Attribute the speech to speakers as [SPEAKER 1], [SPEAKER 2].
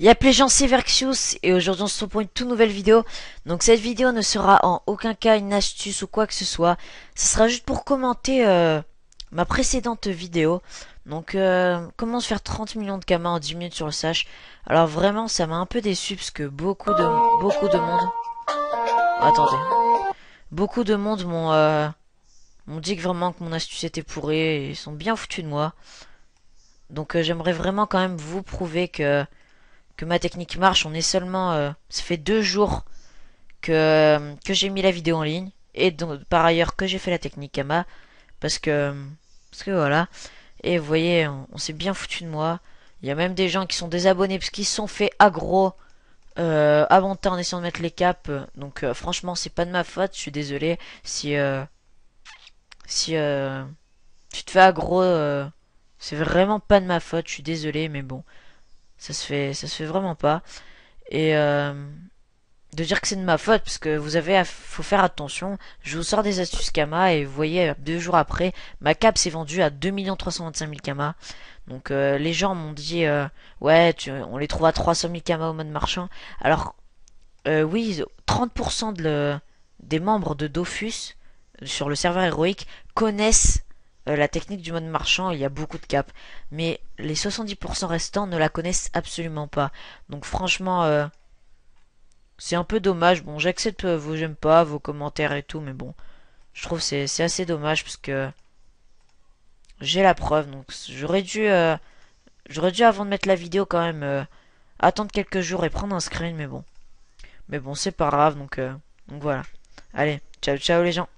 [SPEAKER 1] Y'a les gens, c'est et aujourd'hui on se retrouve pour une toute nouvelle vidéo. Donc cette vidéo ne sera en aucun cas une astuce ou quoi que ce soit. Ce sera juste pour commenter euh, ma précédente vidéo. Donc euh, comment se faire 30 millions de camas en 10 minutes sur le Sash Alors vraiment ça m'a un peu déçu parce que beaucoup de beaucoup de monde... Attendez. Beaucoup de monde m'ont euh, dit que vraiment que mon astuce était pourrie et ils sont bien foutus de moi. Donc euh, j'aimerais vraiment quand même vous prouver que que ma technique marche. On est seulement... Euh, ça fait deux jours que, que j'ai mis la vidéo en ligne. Et donc, par ailleurs que j'ai fait la technique ma Parce que... Parce que voilà. Et vous voyez, on, s'est bien foutu de moi. Il y a même des gens qui sont désabonnés parce qu'ils se sont fait aggro euh, temps, en essayant de mettre les caps. Donc euh, franchement, c'est pas de ma faute. Je suis désolé si... Euh, si euh, tu te fais aggro, c'est vraiment pas de ma faute. Je suis désolé, mais bon. Ça se fait, ça se fait vraiment pas. Et euh, de dire que c'est de ma faute, parce que vous avez, à, faut faire attention. Je vous sors des astuces Kama et vous voyez, deux jours après, ma cape s'est vendue à 2 325 000 Kama. Donc euh, les gens m'ont dit, euh, ouais, tu, on les trouve à 300 000 Kama au mode marchand. Alors oui, 30% de des membres de Dofus sur le serveur héroïque connaissent euh, la technique du mode marchand, il y a beaucoup de caps. Mais les 70% restants ne la connaissent absolument pas. Donc franchement, euh, c'est un peu dommage. Bon, j'accepte euh, vos j'aime pas, vos commentaires et tout, mais bon, je trouve c'est c'est assez dommage parce que j'ai la preuve. Donc j'aurais dû j'aurais dû avant de mettre la vidéo quand même attendre quelques jours et prendre un screen, mais bon, mais bon, c'est pas grave. Donc donc voilà. Allez, ciao ciao les gens.